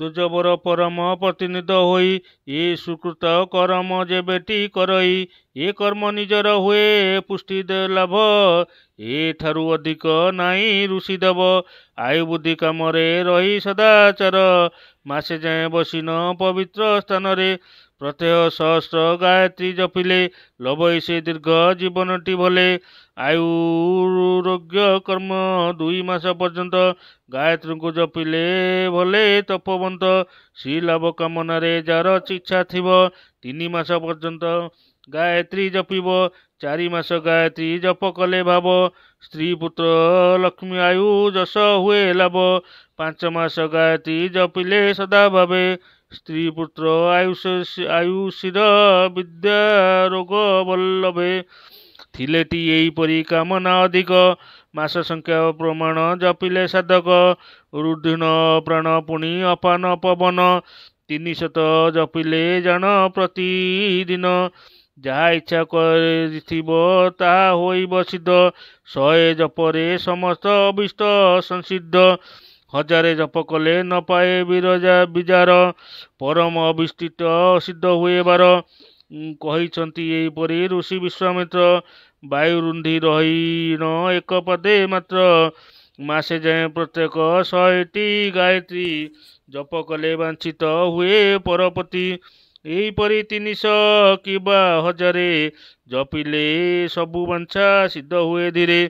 ଦୁର୍ଜବର ପରମ ପ୍ରତିନିଧ ହୋଇ ଏ ସୁକୃତ କରମ ଯେବେଟି କରଇ ଏ କର୍ମ ନିଜର ହୁଏ ପୁଷ୍ଟି ଲାଭ ଏଠାରୁ ଅଧିକ ନାହିଁ ଋଷି ଦେବ ଆୟୁ ବୁଦ୍ଧି କାମରେ ରହି ସଦାଚାର ମାସେ ଯାଏଁ ବସିନ ପବିତ୍ର ସ୍ଥାନରେ ପ୍ରତ୍ୟେକ ସହସ୍ର ଗାୟତ୍ରୀ ଜପିଲେ ଲଭଇ ସେ ଦୀର୍ଘ ଜୀବନଟି ଭଲେ ଆୟୁରୋଗ୍ୟ କର୍ମ ଦୁଇ ମାସ ପର୍ଯ୍ୟନ୍ତ ଗାୟତ୍ରୀଙ୍କୁ ଜପିଲେ ଭଲେ ତପବନ୍ତ ଶ୍ରୀଲାଭ କାମନାରେ ଯାହାର ଇଚ୍ଛା ଥିବ ତିନି ମାସ ପର୍ଯ୍ୟନ୍ତ ଗାୟତ୍ରୀ ଜପିବ ଚାରି ମାସ ଗାୟତ୍ରୀ ଜପ କଲେ ଭାବ ସ୍ତ୍ରୀ ପୁତ୍ର ଲକ୍ଷ୍ମୀ ଆୟୁ ଯଶ ହୁଏ ଲାଭ ପାଞ୍ଚ ମାସ ଗାୟତ୍ରୀ ଜପିଲେ ସଦା ଭାବେ ସ୍ତ୍ରୀ ପୁତ୍ର ଆୟୁଷ ଆୟୁଷିର ବିଦ୍ୟା ରୋଗ ବଲ୍ଲଭେ ଥିଲେଟି ଏହିପରି କାମନା ଅଧିକ ମାସ ସଂଖ୍ୟା ପ୍ରମାଣ ଜପିଲେ ସାଧକ ରୁଦ୍ଧିନ ପ୍ରାଣ ପୁଣି ଅପାନ ପବନ ତିନିଶତ ଜପିଲେ ଜଣ ପ୍ରତିଦିନ ଯାହା ଇଚ୍ଛା କରିଥିବ ତାହା ହୋଇବ ସିଦ୍ଧ ଶହେ ଜପରେ ସମସ୍ତ ଅବିଷ୍ଟ ସଂସିଦ୍ଧ ହଜାରେ ଜପ କଲେ ନ ପାଏ ବିରଜା ବିଜାର ପରମ ଅବିଷ୍ଟିତ ସିଦ୍ଧ ହୁଏ ବାର କହିଛନ୍ତି ଏହିପରି ଋଷି ବିଶ୍ୱାମିତ୍ର ବାୟୁ ବାୟୁରୁନ୍ଧି ରହିଣ ଏକ ପଦେ ମାତ୍ର ମାସେ ଯାଏଁ ପ୍ରତ୍ୟେକ ଶହେଟି ଗାୟତ୍ରୀ ଜପ କଲେ ବାଞ୍ଛିତ ହୁଏ ପରପତି ଏହିପରି ତିନିଶହ କିମ୍ବା ହଜାରେ ଜପିଲେ ସବୁ ବାଞ୍ଛା ସିଦ୍ଧ ହୁଏ ଧୀରେ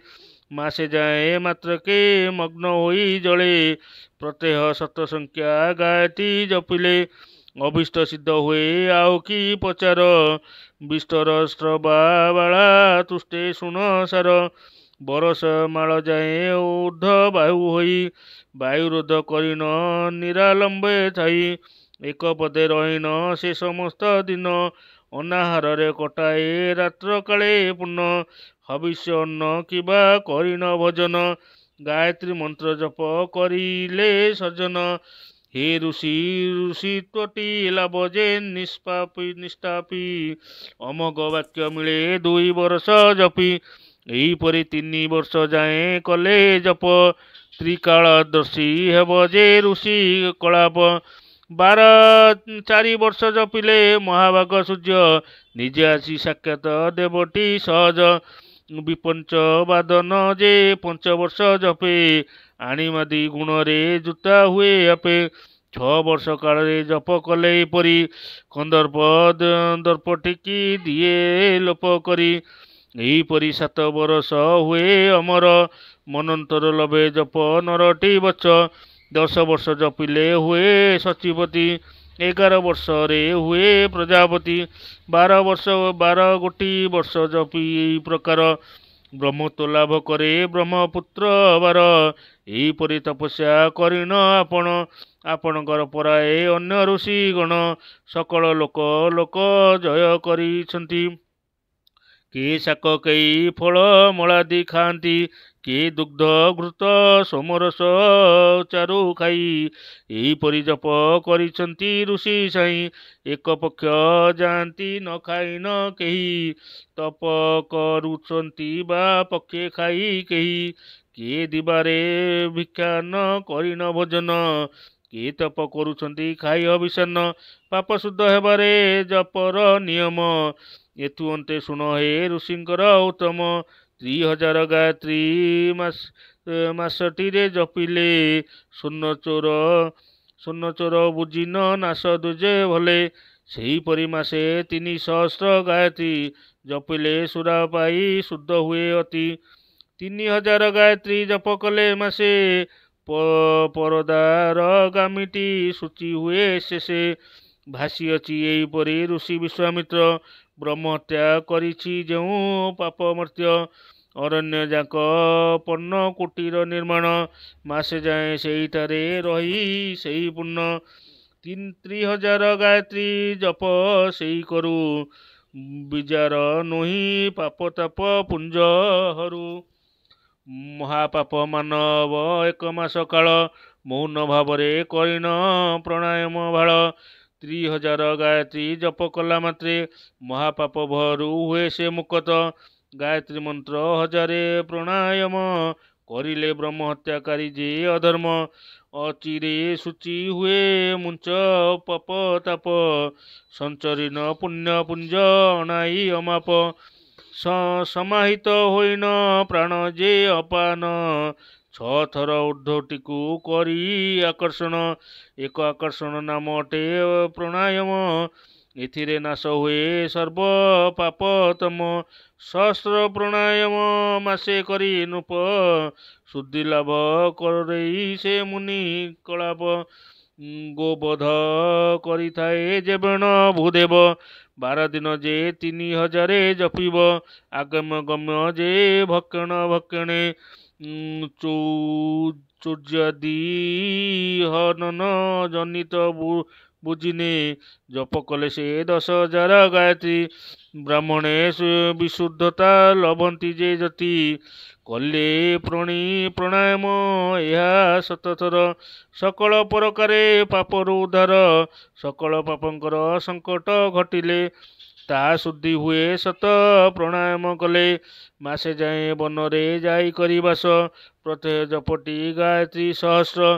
ମାସେ ଯାଏଁ ମାତ୍ର କେ ମଗ୍ନ ହୋଇ ଜଳେ ପ୍ରତ୍ୟେହ ସତ ସଂଖ୍ୟା ଗାୟତ୍ରୀ ଜପିଲେ ଅଭୀଷ୍ଟ ସିଦ୍ଧ ହୁଏ ଆଉ କି ପଚାର ବିଷ୍ଟର ଶ୍ରବା ବାଳା ତୁଷ୍ଟେ ଶୁଣ ସାର ବରସ ମାଳ ଯାଏ ଉର୍ଦ୍ଧ ବାୟୁ ହୋଇ ବାୟୁରୋଧ କରିନ ନିରାଲମ୍ବେ ଥାଇ ଏକ ପଦେ ରହିନ ସେ ସମସ୍ତ ଦିନ ଅନାହାରରେ କଟାଏ ରାତ୍ର କାଳେ ପୂର୍ଣ୍ଣ ହବିଷ ଅନ୍ନ କିବା କରିନ ଭଜନ ଗାୟତ୍ରୀ ମନ୍ତ୍ର ଜପ କରିଲେ ସଜନ হে ঋষি ঋষি তটি লাভজে নিষ্পাপি নিষ্ঠাপি অমোঘ বাক্য মিଳେ দুই বর্ষ জপি ଏହିପରି ତିନି ବର୍ଷ ଯାଏଁ କଲେ ଜପ ତ୍ରିକାଳଦର୍ଶୀ ହେବ ଯେ ଋଷି କଳାପ ବାର ଚାରି ବର୍ଷ ଜପିଲେ ମହାଭାଗ ସୂର୍ଯ୍ୟ ନିଜେ ଆସି ସାକ୍ଷାତ ଦେବଟି ସହଜ ବିପଞ୍ଚ ବାଦନ ଯେ ପଞ୍ଚ ବର୍ଷ ଜପେ ଆଣିମାଦି ଗୁଣରେ ଜୋତା ହୁଏ ଆପେ ଛଅ ବର୍ଷ କାଳରେ ଜପ କଲେ ଏପରି କନ୍ଦର୍ପ ଦର୍ପ ଟିକି ଦିଏ ଲୋପ କରି ଏହିପରି ସାତ ବରଷ ହୁଏ ଅମର ମନନ୍ତର ଲଭେ ଜପ ନରଟି ବଚ ଦଶ ବର୍ଷ ଜପିଲେ ହୁଏ ସଚିବତୀ ଏଗାର ବର୍ଷରେ ହୁଏ ପ୍ରଜାପତି ବାର ବର୍ଷ ବାର ଗୋଟି ବର୍ଷ ଜପି ଏହି ପ୍ରକାର ବ୍ରହ୍ମତ୍ୱ ଲାଭ କରେ ବ୍ରହ୍ମପୁତ୍ର ବାର ଏହିପରି ତପସ୍ୟା କରିନ ଆପଣ ଆପଣଙ୍କର ପରାଏ ଅନ୍ୟ ଋଷିଗଣ ସକଳ ଲୋକ ଲୋକ ଜୟ କରିଛନ୍ତି କି ଶାକ କେଇ ଫଳ ମୂଳାଦି ଖାଆନ୍ତି କି ଦୁଗ୍ଧ ଘୃତ ସୋମରସ ଚାରୁ ଖାଇ ଏହିପରି ଜପ କରିଛନ୍ତି ଋଷି ସାଇ ଏକ ପକ୍ଷ ଯାଆନ୍ତି ନ ଖାଇ ନ କେହି ତପ କରୁଛନ୍ତି ବା ପକ୍ଷେ ଖାଇ କେହି କିଏ ଦିବାରେ ଭିକ୍ଷା ନ କରି ନ ଭୋଜନ କିଏ ତପ କରୁଛନ୍ତି ଖାଇ ଅବିସନ୍ନ ପାପ ଶୁଦ୍ଧ ହେବାରେ ଜପର ନିୟମ ୟେତୁଅନ୍ତେ ଶୁଣ ହେ ଋଷିଙ୍କର ଉତ୍ତମ ତ୍ରି ହଜାର ଗାୟତ୍ରୀ ମାସଟିରେ ଜପିଲେ ଶୂନ୍ୟ ଚୋର শূন্য চোর বুঝিন নাশ দুজে ভলে ସେହିପରି ମାସେ ତିନି ସହସ୍ର ଗାୟତ୍ରୀ ଜପିଲେ ସୁରା ପାଇ ଶୁଦ୍ଧ ହୁଏ ଅତି ତିନି ହଜାର ଗାୟତ୍ରୀ ଜପ କଲେ ମାସେ ପରଦାର ଗାମିଟି ଶୁଚି ହୁଏ ଶେଷେ ଭାସିଅଛି ଏହିପରି ଋଷି ବିଶ୍ୱାମିତ୍ର ବ୍ରହ୍ମତ୍ୟାଗ କରିଛି ଯେଉଁ ପାପ ମର୍ତ୍ତ୍ୟ ଅରଣ୍ୟ ଯାକ ପର୍ଣ୍ଣ କୁଟୀର ନିର୍ମାଣ ମାସେ ଯାଏଁ ସେଇଠାରେ ରହି ସେହି ପୂର୍ଣ୍ଣ ତିନି ହଜାର ଗାୟତ୍ରୀ ଜପ ସେଇ କରୁ ବିଜାର ନୁହିଁ ପାପତାପ ପୁଞ୍ଜ ହରୁ ମହାପାପ ମାନବ ଏକ ମାସ କାଳ ମୌନ ଭାବରେ କରିଣ ପ୍ରଣାୟମ ଭାଳ ତ୍ରିହଜାର ଗାୟତ୍ରୀ ଜପ କଲା ମାତ୍ରେ ମହାପାପ ଭୟରୁ ହୁଏ ସେ ମୁକତ ଗାୟତ୍ରୀ ମନ୍ତ୍ର ହଜାରେ ପ୍ରଣାୟମ କରିଲେ ବ୍ରହ୍ମ ହତ୍ୟାକାରୀ ଯେ ଅଧର୍ମ ଅଚିରେ ଶୁଚି ହୁଏ ମୁଞ୍ଚ ପାପ ତାପ ସଞ୍ଚରିନ ପୁଣ୍ୟ ପୁଞ୍ଜ ଅଣାଇ ଅମାପ ସମାହିତ ହୋଇନ ପ୍ରାଣ ଯେ ଅପାନ ଛଅ ଥର ଉର୍ଦ୍ଧ୍ୱଟିକୁ କରି ଆକର୍ଷଣ ଏକ ଆକର୍ଷଣ ନାମ ଅଟେ ପ୍ରାଣାୟମ ଏଥିରେ ନାଶ ହୁଏ ସର୍ବ ପାପତମ ସହସ୍ର ପ୍ରାଣାୟମ ମାସେ କରି ନୂପ ଶୁଦ୍ଧି ଲାଭ କରେଇ ସେ ମୁନି କଳାପ ଗୋବଧ କରିଥାଏ ଯେବେଣ ଭୂଦେବ ବାର ଦିନ ଯେ ତିନି ହଜାରେ ଜପିବ ଆଗମ ଗମ୍ୟ ଯେ ଭକ୍ଷଣ ଭକ୍ଷଣେ ଚୌର୍ଯ୍ୟଦି ହନନ ଜନିତ ବୁଝିନେ ଜପ କଲେ ସେ ଦଶ ହଜାର ଗାୟତ୍ରୀ ବ୍ରାହ୍ମଣେ ବିଶୁଦ୍ଧତା ଲଭନ୍ତି ଯେ ଯତି କଲେ ପ୍ରଣୀ ପ୍ରଣାୟମ ଏହା ସତଥର ସକଳ ପରକାରେ ପାପରୁ ଉଦ୍ଧାର ସକଳ ପାପଙ୍କର ସଙ୍କଟ ଘଟିଲେ ତା ଶୁଦ୍ଧି ହୁଏ ସତ ପ୍ରଣାୟମ କଲେ ମାସେ ଯାଏଁ ବନରେ ଯାଇ କରିବାସ ପ୍ରତ୍ୟେକ ଜପଟି ଗାୟତ୍ରୀ ସହସ୍ର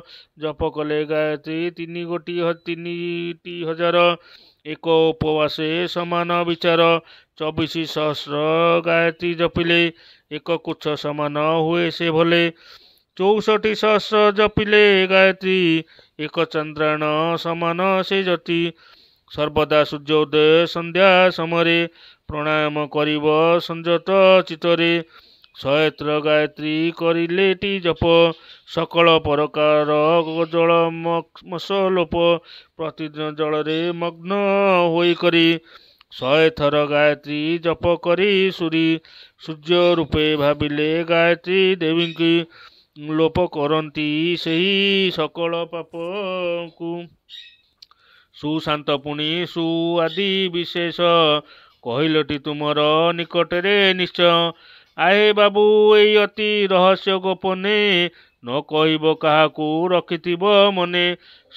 ଜପ କଲେ ଗାୟତ୍ରୀ ତିନି ଗୋଟି ତିନିଟି ହଜାର ଏକ ଉପବାସେ ସମାନ ବିଚାର ଚବିଶ ସହସ୍ର ଗାୟତ୍ରୀ ଜପିଲେ ଏକ କୁଛ ସମାନ ହୁଏ ସେ ଭଲେ ଚଉଷଠି ସହସ୍ର ଜପିଲେ ଗାୟତ୍ରୀ ଏକ ଚନ୍ଦ୍ରାଣ ସମାନ ସେ ଜତି ସର୍ବଦା ସୂର୍ଯ୍ୟୋଦୟ ସନ୍ଧ୍ୟା ସମୟରେ ପ୍ରାଣାୟାମ କରିବ ସଂଯତ ଚିତ୍ତରେ ସୟତ୍ର ଗାୟତ୍ରୀ କରିଲେ ଟି ଜପ ସକଳ ପ୍ରକାର ଜଳ ମସ ଲୋପ ପ୍ରତିଦିନ ଜଳରେ ମଗ୍ନ ହୋଇକରି ଶହେଥର ଗାୟତ୍ରୀ ଜପ କରି ସୁରୀ ସୂର୍ଯ୍ୟ ରୂପେ ଭାବିଲେ ଗାୟତ୍ରୀ ଦେବୀଙ୍କୁ ଲୋପ କରନ୍ତି ସେହି ସକଳ ପାପକୁ ସୁଶାନ୍ତ ପୁଣି ସୁ ଆଦି ବିଶେଷ କହିଲଟି ତୁମର ନିକଟରେ ନିଶ୍ଚୟ ଆହେ ବାବୁ ଏଇ ଅତି ରହସ୍ୟ ଗୋପନେ ନ କହିବ କାହାକୁ ରଖିଥିବ ମନେ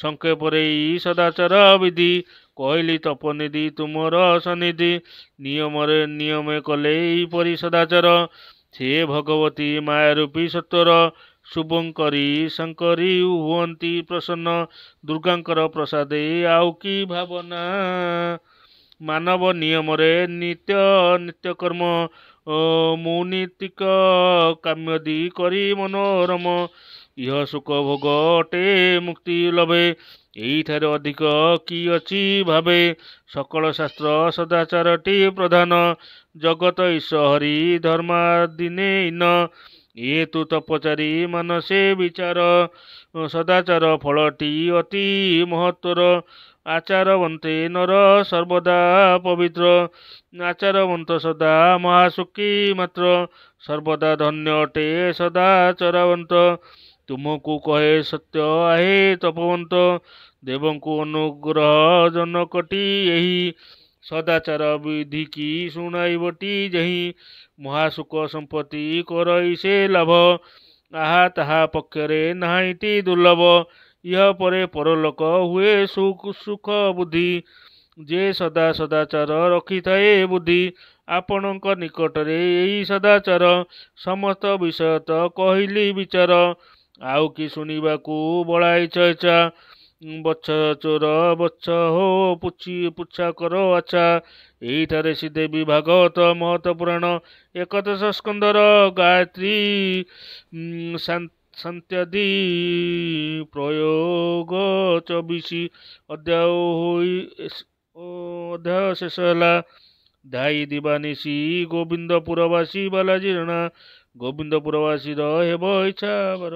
ସଂକ୍ଷେପରେ ଇ ସଦାଚାର ବିଧି କହିଲି ତପନିଧି ତୁମର ସନିଧି ନିୟମରେ ନିୟମେ କଲେ ଏହିପରି ସଦାଚାର ସେ ଭଗବତୀ ମାୟାରୂପୀ ସତ୍ୱର ଶୁଭଙ୍କରି ଶଙ୍କରି ହୁଅନ୍ତି ପ୍ରସନ୍ନ ଦୁର୍ଗାଙ୍କର ପ୍ରସାଦ ଆଉ କି ଭାବନା ମାନବ ନିୟମରେ ନିତ୍ୟ ନିତ୍ୟକର୍ମ ମୁନିତିକ କାମ୍ୟ ଦି କରି ମନୋରମ ଇହ ସୁଖ ଭୋଗ ଅଟେ ମୁକ୍ତି ଲଭେ ଏଇଠାରେ ଅଧିକ କି ଅଛି ଭାବେ ସକଳ ଶାସ୍ତ୍ର ସଦାଚାରଟି ପ୍ରଧାନ ଜଗତ ଈଶ୍ୱରି ଧର୍ମା ଦିନେ ଇନ ଏ ତୁ ତପଚାରି ମାନସେ ବିଚାର ସଦାଚାର ଫଳଟି ଅତି ମହତ୍ତ୍ୱର आचारवन्ते नर सर्वदा पवित्र आचारवन्त सदा महासुखी मात्र सर्वदा धन्य अटे सदा चरावन्त तुमको कहे सत्य आहे तपवन्त देवको अनुग्रहजनकटी यही सदाचार विधि की सुनाइबटी जही महासुख सम्पत्ति कर लाभ आहा ताहा पक्षरे नाहिँटी दुर्लभ ଏହା ପରେ ପରଲୋକ ହୁଏ ସୁଖ ସୁଖ ବୁଦ୍ଧି ଯେ ସଦା ସଦାଚାର ରଖିଥାଏ ବୁଦ୍ଧି ଆପଣଙ୍କ ନିକଟରେ ଏହି ସଦାଚାର ସମସ୍ତ ବିଷୟ ତ କହିଲି ବିଚାର ଆଉ କି ଶୁଣିବାକୁ ବଳାଇ ଚଚା ବଛ ଚୋର ବଛ ହୋ ପୁଛି ପୁଛା କର ଆଚ୍ଛା ଏଇଠାରେ ସେ ଦେବୀ ଭାଗବତ ମହତ ପୁରାଣ ଏକତ ସ୍କନ୍ଦର ଗାୟତ୍ରୀ ଶାନ୍ତ सन्त्यदि प्रयोग चौबीसी अध्याय अध्याय शेष है ধাই দিবানিসি গোবিন্দপুরবাসী বালাজী রাণা গোবিন্দপুরবাসীর হেব ইচ্ছা